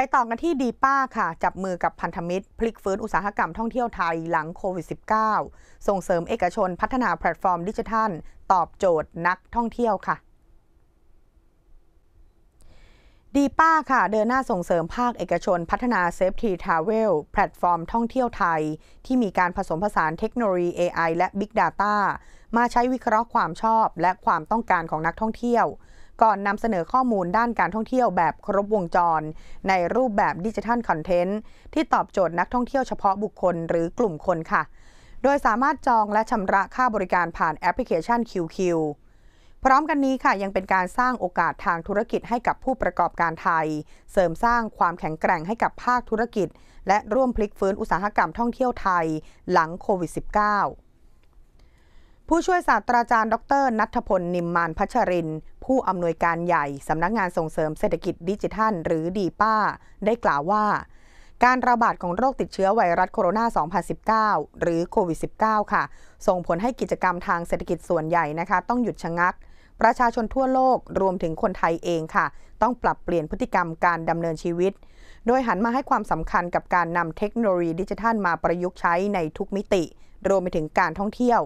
ไปต่อกันที่ดีป้าค่ะ จับมือกับพันธมิตรพลิกฟื้นอุตสาหกรรมท่องเที่ยวไทยหลังโควิด -19 ส่งเสริมเอกชนพัฒนาแพลตฟอร์มดิจิทัล ตอบโจทย์นักท่องเที่ยวค่ะดีป้าค่ะ เดินหน้าส่งเสริมภาคเอกชนพัฒนาเซฟทีทาวเวลแพลตฟอร์มท่องเที่ยวไทย ที่มีการผสมผสานเทคโนโลยี AI และ Big Data มาใช้วิเคราะห์ความชอบและความต้องการของนักท่องเที่ยวก่อนนำเสนอข้อมูลด้านการท่องเที่ยวแบบครบวงจร ในรูปแบบดิจิทัลคอนเทนต์ที่ตอบโจทย์นักท่องเที่ยวเฉพาะบุคคลหรือกลุ่มคนค่ะ โดยสามารถจองและชำระค่าบริการผ่านแอปพลิเคชัน QQ พร้อมกันนี้ค่ะ ยังเป็นการสร้างโอกาสทางธุรกิจให้กับผู้ประกอบการไทย เสริมสร้างความแข็งแกร่งให้กับภาคธุรกิจ และร่วมพลิกฟื้นอุตสาหกรรมท่องเที่ยวไทยหลังโควิด -19 ผู้ช่วยศาสตราจารย์ดรนัทพลนิมมานพัชริน ผู้อำนวยการใหญ่ สำนักงานส่งเสริมเศรษฐกิจดิจิทัลหรือดีป้า ได้กล่าวว่า การระบาดของโรคติดเชื้อไวรัสโคโรนา2019หรือโควิด -19 ค่ะ ส่งผลให้กิจกรรมทางเศรษฐกิจส่วนใหญ่นะคะ ต้องหยุดชะงัก ประชาชนทั่วโลกรวมถึงคนไทยเองค่ะ ต้องปรับเปลี่ยนพฤติกรรมการดำเนินชีวิต โดยหันมาให้ความสำคัญกับการนำเทคโนโลยีดิจิทัล มาประยุกต์ใช้ในทุกมิติ รวมไปถึงการท่องเที่ยว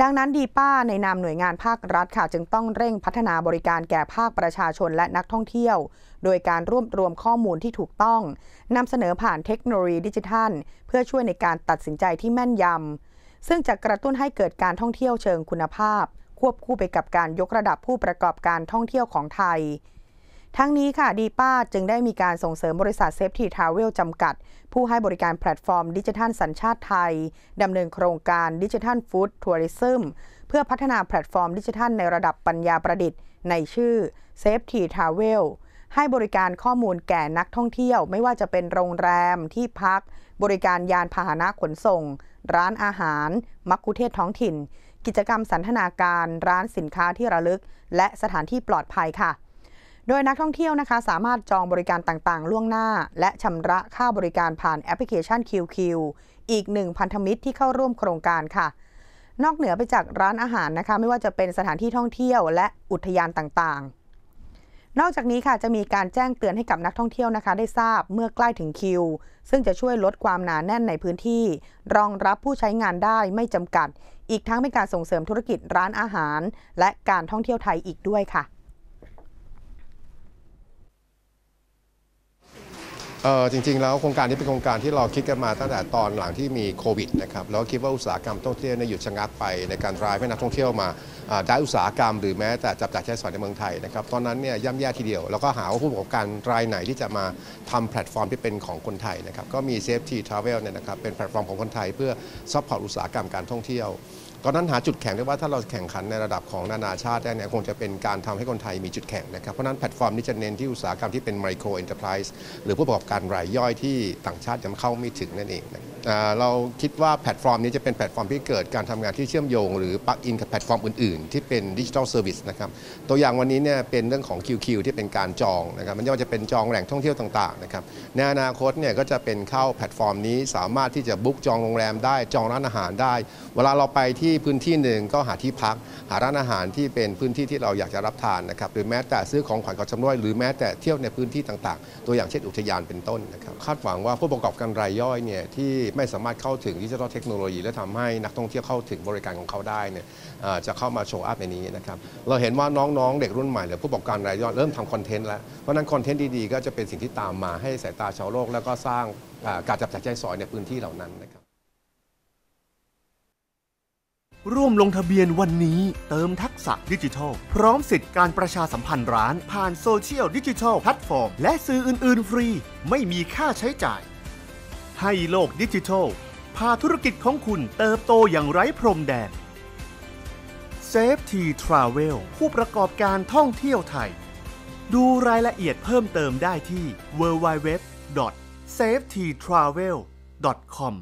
ดังนั้นดีป้าในนามหน่วยงานภาครัฐค่ะจึงต้องเร่งพัฒนาบริการแก่ภาคประชาชนและนักท่องเที่ยว โดยการรวบรวมข้อมูลที่ถูกต้องนำเสนอผ่านเทคโนโลยีดิจิทัล เพื่อช่วยในการตัดสินใจที่แม่นยำซึ่งจะกระตุ้นให้เกิดการท่องเที่ยวเชิงคุณภาพ ควบคู่ไปกับการยกระดับผู้ประกอบการท่องเที่ยวของไทยทั้งนี้ค่ะ ดีป้าจึงได้มีการส่งเสริมบริษัทเซฟทีทาวเวลจำกัด ผู้ให้บริการแพลตฟอร์ม ดิจิทัลสัญชาติไทยดำเนินโครงการดิจิทัลฟู้ดทัวริซึมเพื่อพัฒนาแพลตฟอร์มดิจิทัล ในระดับปัญญาประดิษฐ์ ในชื่อเซฟทีทาวเวลให้บริการข้อมูลแก่นักท่องเที่ยว ไม่ว่าจะเป็นโรงแรมที่พัก บริการยานพาหนะขนส่ง ร้านอาหาร มักคุเทศท้องถิ่น กิจกรรมสันทนาการ ร้านสินค้าที่ระลึก และสถานที่ปลอดภัยค่ะโดยนักท่องเที่ยวนะคะสามารถจองบริการต่างๆ ล่วงหน้า และชำระค่าบริการผ่านแอปพลิเคชัน QQ อีกหนึ่งพันธมิตรที่เข้าร่วมโครงการค่ะ นอกเหนือไปจากร้านอาหารนะคะ ไม่ว่าจะเป็นสถานที่ท่องเที่ยวและอุทยานต่างๆ นอกจากนี้ค่ะจะมีการแจ้งเตือนให้กับนักท่องเที่ยวนะคะ ได้ทราบเมื่อใกล้ถึงคิว ซึ่งจะช่วยลดความหนาแน่นในพื้นที่ รองรับผู้ใช้งานได้ไม่จำกัด อีกทั้งเป็นการส่งเสริมธุรกิจร้านอาหาร และการท่องเที่ยวไทยอีกด้วยค่ะเออจริงๆแล้วโครงการนี้เป็นโครงการที่เราคิดกันมาตั้งแต่ตอนหลังที่มีโควิดนะครับแล้วคิดว่าอุตสาหกรรมท่องเที่ยวเนี่ยหยุดชะงักไปในการรายให้นักท่องเที่ยวมาได้อุตสาหกรรมหรือแม้แต่จับจ่ายใช้สอยในเมืองไทยนะครับตอนนั้นเนี่ยย่ำแย่ทีเดียว แล้วก็หาว่าผู้ประกอบการรายไหนที่จะมาทำแพลตฟอร์มที่เป็นของคนไทยนะครับก็มี Safety Travel เนี่ยนะครับเป็นแพลตฟอร์มของคนไทยเพื่อซัพพอร์ตอุตสาหกรรมการท่องเที่ยวก็นั้นหาจุดแข็งได้ว่าถ้าเราแข่งขันในระดับของนานาชาติได้เนี่ยคงจะเป็นการทำให้คนไทยมีจุดแข็งนะครับเพราะนั้นแพลตฟอร์มนี้จะเน้นที่อุตสาหกรรมที่เป็นไมโครเอ็นเตอร์ปพรส์หรือผู้ประกอบการรายย่อยที่ต่างชาติยังเข้าไม่ถึงนั่นเองนะเราคิดว่าแพลตฟอร์มนี้จะเป็นแพลตฟอร์มที่เกิดการทำงานที่เชื่อมโยงหรือปลักอิน กับแพลตฟอร์มอื่นๆที่เป็นดิจิทัลเซอร์วิสนะครับตัวอย่างวันนี้เนี่ยเป็นเรื่องของ QQ ที่เป็นการจองนะครับมันย่อจะเป็นจองแหล่งท่องเที่ยวต่างๆนะครับในอนาคตเนี่ยก็จะเป็นเข้าแพลตฟอร์มนี้สามารถที่จะบุ๊กจองโรงแรมได้จองร้านอาหารได้ เวลาเราไปที่ที่พื้นที่หนึ่งก็หาที่พัก หาร้านอาหารที่เป็นพื้นที่ที่เราอยากจะรับทานนะครับหรือแม้แต่ซื้อของขวัญขับชำร่วยหรือแม้แต่เที่ยวในพื้นที่ต่าง ๆ ตัวอย่างเช่นอุทยานเป็นต้นนะครับ คาดหวังว่าผู้ประกอบการรายย่อยเนี่ยที่ไม่สามารถเข้าถึงดิจิทัลเทคโนโลยี และทำให้นักท่องเที่ยวเข้าถึงบริการของเขาได้เนี่ยจะเข้ามาโชว์อัพในนี้นะครับเราเห็นว่าน้องๆเด็กรุ่นใหม่หรือผู้ประกอบการรายย่อยเริ่มทำคอนเทนต์แล้วเพราะนั้นคอนเทนต์ดีๆก็จะเป็นสิ่งที่ตามมาให้สายตาชาวโลก แล้วก็สร้างการจับจ่ายใช้สอยในพื้นที่เหล่านั้นนะครับร่วมลงทะเบียนวันนี้เติมทักษะดิจิทัลพร้อมสิทธิ์การประชาสัมพันธ์ร้านผ่านโซเชียลดิจิทัลแพลตฟอร์มและสื่ออื่น ๆ ฟรีไม่มีค่าใช้จ่าย ให้โลกดิจิทัล พาธุรกิจของคุณเติบโตอย่างไร้พรมแดน Safety Travel ผู้ประกอบการท่องเที่ยวไทย ดูรายละเอียดเพิ่มเติมได้ที่ www.safetytravel.com